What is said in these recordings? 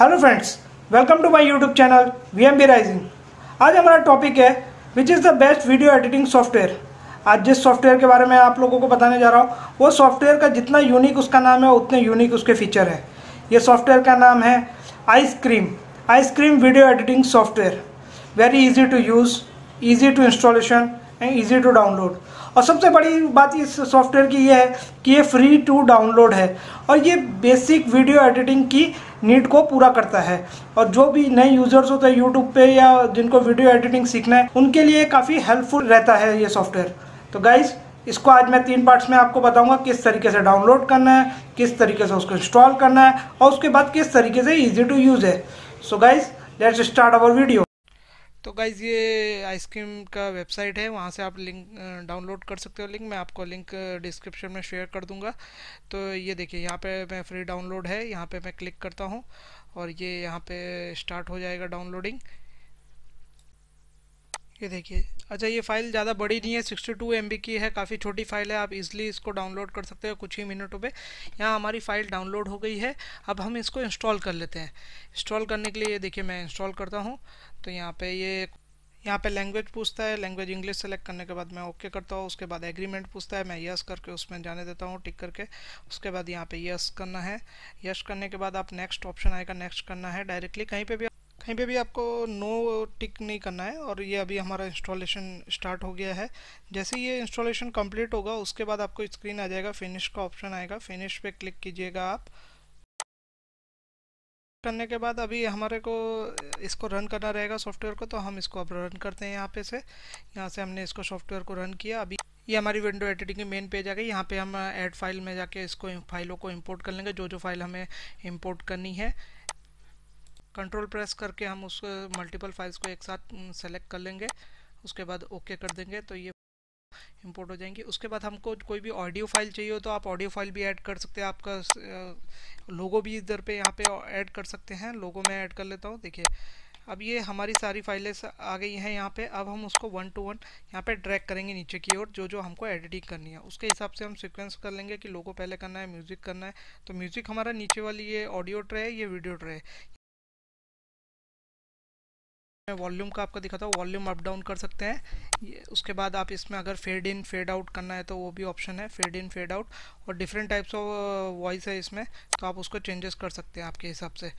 hello friends welcome to my YouTube channel V M B rising आज हमारा topic है which is the best video editing software आज जिस software के बारे में आप लोगों को बताने जा रहा हूँ वो सॉफ्टवेयर का जितना यूनिक उसका नाम है उतने यूनिक उसके फीचर हैं ये सॉफ्टवेयर का नाम है Icecream Icecream video editing software very easy to use easy to installation and easy to download और सबसे बड़ी बात इस सॉफ्टवेयर की यह है कि ये फ्री टू डाउनलोड है और ये बेसिक वीडियो एडिटिंग की नीड को पूरा करता है और जो भी नए यूजर्स होते हैं यूट्यूब पे या जिनको वीडियो एडिटिंग सीखना है उनके लिए काफ़ी हेल्पफुल रहता है ये सॉफ्टवेयर तो गाइज़ इसको आज मैं तीन पार्ट्स में आपको बताऊंगा किस तरीके से डाउनलोड करना है किस तरीके से उसको इंस्टॉल करना है और उसके बाद किस तरीके से इजी टू यूज़ है so guys let's start our video तो गाइज़ ये आइसक्रीम का वेबसाइट है वहाँ से आप लिंक डाउनलोड कर सकते हो लिंक मैं आपको लिंक डिस्क्रिप्शन में शेयर कर दूँगा तो ये देखिए यहाँ पे मैं फ्री डाउनलोड है यहाँ पे मैं क्लिक करता हूँ और ये यहाँ पे स्टार्ट हो जाएगा डाउनलोडिंग ये देखिए अच्छा ये फ़ाइल ज़्यादा बड़ी नहीं है 62 टू की है काफ़ी छोटी फाइल है आप इजीली इसको डाउनलोड कर सकते हो कुछ ही मिनटों पे यहाँ हमारी फ़ाइल डाउनलोड हो गई है अब हम इसको इंस्टॉल कर लेते हैं इंस्टॉल करने के लिए ये देखिए मैं इंस्टॉल करता हूँ तो यहाँ पर ये यहाँ पे लैंग्वेज पूछता है लैंग्वेज इंग्लिश सेलेक्ट करने के बाद मैं ओके okay करता हूँ उसके बाद एग्रीमेंट पूछता है मैं यस करके उसमें जाने देता हूँ टिक करके उसके बाद यहाँ पे यस करना है यस करने के बाद आप नेक्स्ट ऑप्शन आएगा नेक्स्ट करना है डायरेक्टली कहीं पे भी कहीं पे भी आपको नो टिक नहीं करना है और ये अभी हमारा इंस्टॉलेशन स्टार्ट हो गया है जैसे ये इंस्टॉलेशन कंप्लीट होगा उसके बाद आपको स्क्रीन आ जाएगा फिनिश का ऑप्शन आएगा फिनिश पे क्लिक कीजिएगा आप करने के बाद अभी हमारे को इसको रन करना रहेगा सॉफ्टवेयर को तो हम इसको अब रन करते हैं यहाँ पे से यहाँ से हमने इसको सॉफ्टवेयर को रन किया अभी ये हमारी विंडो एडिटिंग की मेन पेज आ गई यहाँ पे हम ऐड फाइल में जाके इसको फाइलों को इंपोर्ट कर लेंगे जो जो फाइल हमें इंपोर्ट करनी है कंट्रोल प्रेस करके हम उस मल्टीपल फाइल्स को एक साथ सेलेक्ट कर लेंगे उसके बाद ओके कर देंगे तो ये इंपोर्ट हो जाएंगी उसके बाद हमको कोई भी ऑडियो फाइल चाहिए हो तो आप ऑडियो फाइल भी ऐड कर सकते हैं आपका लोगो भी इधर पे यहाँ पे ऐड कर सकते हैं लोगो मैं ऐड कर लेता हूँ देखिए अब ये हमारी सारी फाइलें आ गई हैं यहाँ पे अब हम उसको वन टू वन यहाँ पे ड्रैग करेंगे नीचे की ओर जो जो हमको एडिटिंग करनी है उसके हिसाब से हम सीक्वेंस कर लेंगे कि लोगो पहले करना है म्यूज़िक करना है तो म्यूज़िक हमारा नीचे वाली ये ऑडियो ट्रे है ये वीडियो ट्रे है मैं वॉल्यूम का आपको दिखाता हूँ वॉल्यूम अप डाउन कर सकते हैं उसके बाद आप इसमें अगर फेड इन फेड आउट करना है तो वो भी ऑप्शन है फेड इन फेड आउट और डिफरेंट टाइप्स ऑफ वॉइस है इसमें तो आप उसको चेंजेस कर सकते हैं आपके हिसाब से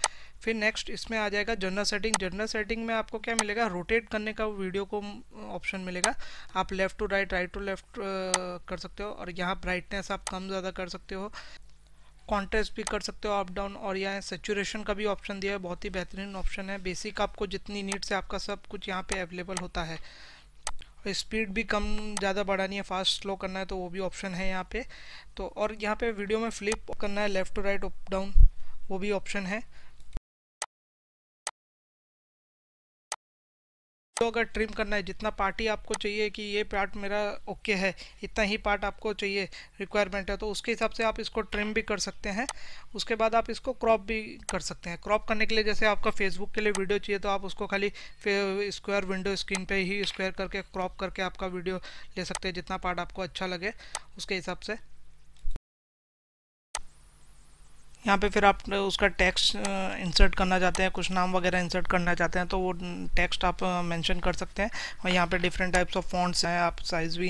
फिर नेक्स्ट इसमें आ जाएगा जनरल सेटिंग जनरल सेटिंग में आपको क्या मिलेगा रोटेट करने का वीडियो को ऑप्शन uh, मिलेगा आप left to right right to left कर सकते हो और यहाँ ब्राइटनेस आप कम ज़्यादा कर सकते हो कॉन्ट्रेस्ट भी कर सकते हो अप डाउन और यहाँ सेचुरेशन का भी ऑप्शन दिया है बहुत ही बेहतरीन ऑप्शन है बेसिक आपको जितनी नीड से आपका सब कुछ यहाँ पे अवेलेबल होता है और स्पीड भी कम ज़्यादा बढ़ानी है फास्ट स्लो करना है तो वो भी ऑप्शन है यहाँ पे तो और यहाँ पे वीडियो में फ्लिप करना है left to right up down वो भी ऑप्शन है तो अगर ट्रिम करना है जितना पार्टी आपको चाहिए कि ये पार्ट मेरा ओके है इतना ही पार्ट आपको चाहिए रिक्वायरमेंट है तो उसके हिसाब से आप इसको ट्रिम भी कर सकते हैं उसके बाद आप इसको क्रॉप भी कर सकते हैं क्रॉप करने के लिए जैसे आपका फेसबुक के लिए वीडियो चाहिए तो आप उसको खाली स्क्वायर विंडो स्क्रीन पर ही स्क्वायर करके क्रॉप करके आपका वीडियो ले सकते हैं जितना पार्ट आपको अच्छा लगे उसके हिसाब से यहाँ पे फिर आप उसका टेक्स्ट इंसर्ट करना चाहते हैं कुछ नाम वगैरह इंसर्ट करना चाहते हैं तो वो टेक्स्ट आप मेंशन कर सकते हैं और यहाँ पे डिफरेंट टाइप्स ऑफ फॉन्ट्स हैं आप साइज़ भी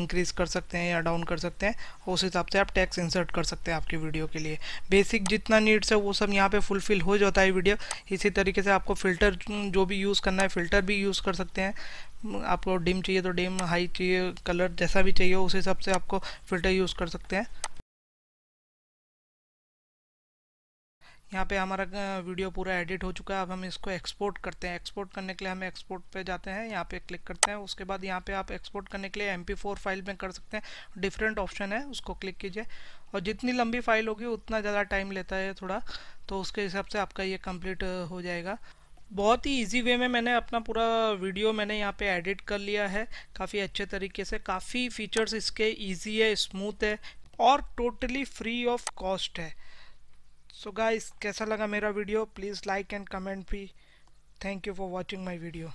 इंक्रीज़ कर सकते हैं या डाउन कर सकते हैं उस हिसाब से आप टेक्स्ट इंसर्ट कर सकते हैं आपकी वीडियो के लिए बेसिक जितना नीड्स है वो सब यहाँ पर फुलफ़िल हो जाता है वीडियो इसी तरीके से आपको फ़िल्टर जो भी यूज़ करना है फ़िल्टर भी यूज़ कर सकते हैं आपको डिम चाहिए तो डिम हाई चाहिए कलर जैसा भी चाहिए उस हिसाब से आपको फ़िल्टर यूज़ कर सकते हैं यहाँ पे हमारा वीडियो पूरा एडिट हो चुका है अब हम इसको एक्सपोर्ट करते हैं एक्सपोर्ट करने के लिए हम एक्सपोर्ट पे जाते हैं यहाँ पे क्लिक करते हैं उसके बाद यहाँ पे आप एक्सपोर्ट करने के लिए एम फाइल में कर सकते हैं डिफरेंट ऑप्शन है उसको क्लिक कीजिए और जितनी लंबी फाइल होगी उतना ज़्यादा टाइम लेता है थोड़ा तो उसके हिसाब से आपका ये कम्प्लीट हो जाएगा बहुत ही इजी वे में मैंने अपना पूरा वीडियो मैंने यहाँ पे एडिट कर लिया है काफ़ी अच्छे तरीके से काफ़ी फीचर्स इसके इजी है स्मूथ है और टोटली फ्री ऑफ कॉस्ट है सो गाइस कैसा लगा मेरा वीडियो प्लीज़ लाइक एंड कमेंट भी thank you for watching my video